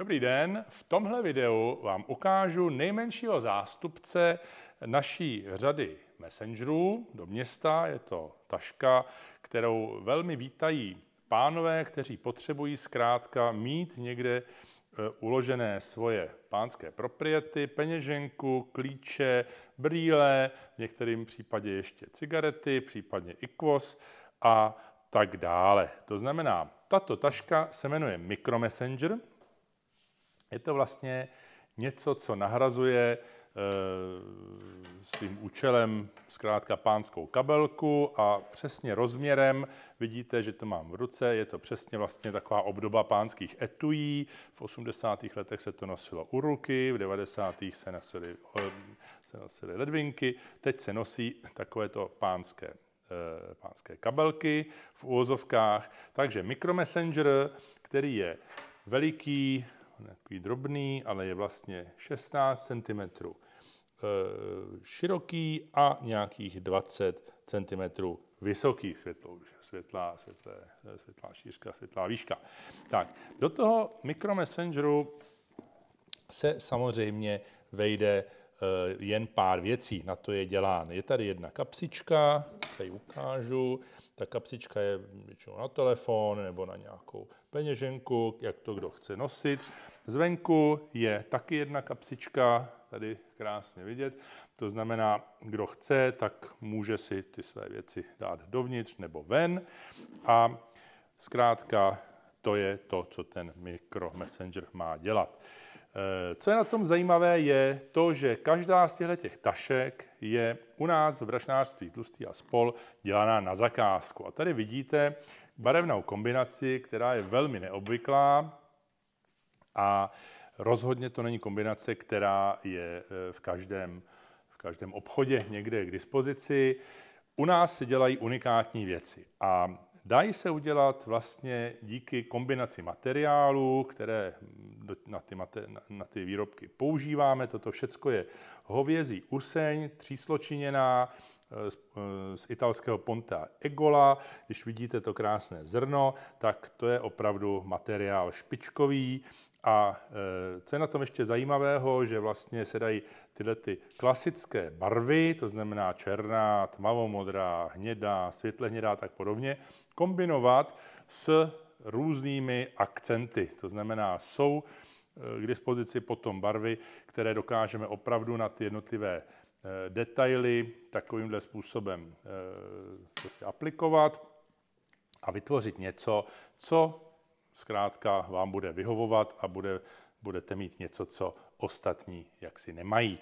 Dobrý den, v tomhle videu vám ukážu nejmenšího zástupce naší řady messengerů do města. Je to taška, kterou velmi vítají pánové, kteří potřebují zkrátka mít někde e, uložené svoje pánské propriety, peněženku, klíče, brýle, v některém případě ještě cigarety, případně ikvos a tak dále. To znamená, tato taška se jmenuje Micromessenger, je to vlastně něco, co nahrazuje eh, svým účelem zkrátka pánskou kabelku a přesně rozměrem, vidíte, že to mám v ruce, je to přesně vlastně taková obdoba pánských etují. v 80. letech se to nosilo ruky, v 90. se nosily, eh, se nosily ledvinky, teď se nosí takovéto pánské eh, pánské kabelky v úvozovkách. Takže mikromessenger, který je veliký, takový drobný, ale je vlastně 16 cm eh, široký a nějakých 20 cm vysoký světlo, světlá, světlé, eh, světlá šířka, světlá výška. Tak, do toho mikromessengeru se samozřejmě vejde Eh, jen pár věcí, na to je dělán. Je tady jedna kapsička, tady ukážu, ta kapsička je většinou na telefon nebo na nějakou peněženku, jak to kdo chce nosit. Zvenku je taky jedna kapsička, tady krásně vidět, to znamená, kdo chce, tak může si ty své věci dát dovnitř nebo ven a zkrátka to je to, co ten mikromessenger má dělat. Eh, co je na tom zajímavé, je to, že každá z těchto tašek je u nás v brašnářství Tlustý a spol dělaná na zakázku. A tady vidíte barevnou kombinaci, která je velmi neobvyklá a rozhodně to není kombinace, která je eh, v každém, v každém obchodě někde k dispozici. U nás se dělají unikátní věci a dají se udělat vlastně díky kombinaci materiálů, které na ty, na ty výrobky používáme. Toto všecko je hovězí useň, třísločiněná, Eh, z, eh, z italského Ponta Egola. Když vidíte to krásné zrno, tak to je opravdu materiál špičkový. A eh, co je na tom ještě zajímavého, že vlastně se dají tyhle ty klasické barvy, to znamená černá, tmavomodrá, hnědá, světle hnědá a tak podobně, kombinovat s různými akcenty. To znamená, jsou k dispozici potom barvy, které dokážeme opravdu na ty jednotlivé Eh, detaily takovýmhle způsobem eh, prostě aplikovat a vytvořit něco, co zkrátka vám bude vyhovovat a bude, budete mít něco, co ostatní jaksi nemají.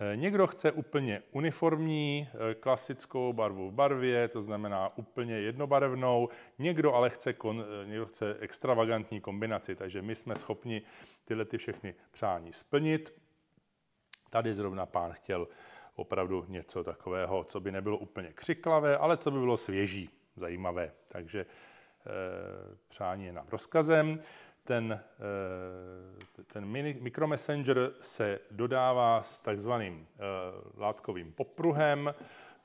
Eh, někdo chce úplně uniformní, klasickou barvu v barvě, to znamená úplně jednobarevnou, někdo ale chce, kon, někdo chce extravagantní kombinaci, takže my jsme schopni tyhle ty všechny přání splnit. Tady zrovna pán chtěl opravdu něco takového, co by nebylo úplně křiklavé, ale co by bylo svěží, zajímavé. Takže e, přání je nám rozkazem. Ten, e, ten mikromessenger se dodává s takzvaným e, látkovým popruhem.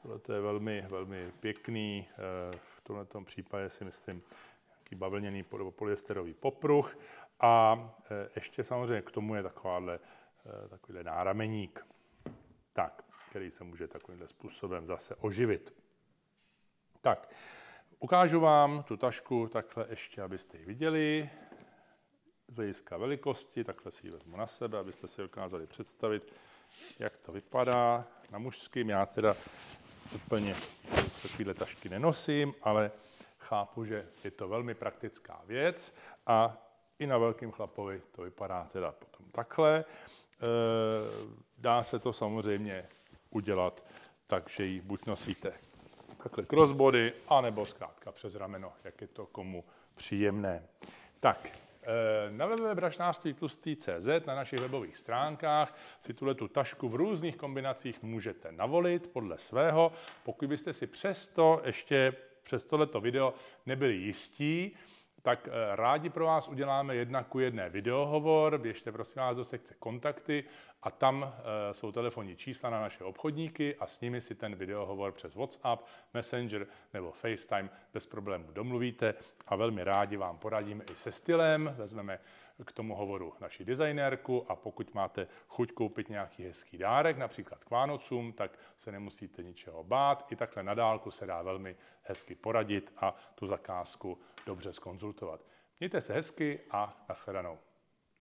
Tohle je velmi, velmi pěkný, e, v tomto případě si myslím, nějaký bavlněný polyesterový popruh. A ještě samozřejmě k tomu je takováhle, takovýhle nárameník. Tak který se může takovýmhle způsobem zase oživit. Tak, ukážu vám tu tašku takhle ještě, abyste ji viděli. Z hlediska velikosti, takhle si ji vezmu na sebe, abyste si dokázali představit, jak to vypadá na mužským. Já teda úplně takovýhle tašky nenosím, ale chápu, že je to velmi praktická věc a i na velkým chlapovi to vypadá teda potom takhle. E, dá se to samozřejmě udělat, takže ji buď nosíte takhle crossbody, anebo zkrátka přes rameno, jak je to komu příjemné. Tak, eh, na www.brašnářstvítlustý.cz na našich webových stránkách si tuhle tu tašku v různých kombinacích můžete navolit podle svého. Pokud byste si přesto ještě přes tohleto video nebyli jistí, tak eh, rádi pro vás uděláme jedna ku jedné videohovor, běžte prosím vás do sekce kontakty a tam eh, jsou telefonní čísla na naše obchodníky a s nimi si ten videohovor přes WhatsApp, Messenger nebo FaceTime bez problémů domluvíte a velmi rádi vám poradíme i se stylem, vezmeme k tomu hovoru naši designérku a pokud máte chuť koupit nějaký hezký dárek, například k Vánocům, tak se nemusíte ničeho bát. I takhle na dálku se dá velmi hezky poradit a tu zakázku dobře skonzultovat. Mějte se hezky a nashledanou.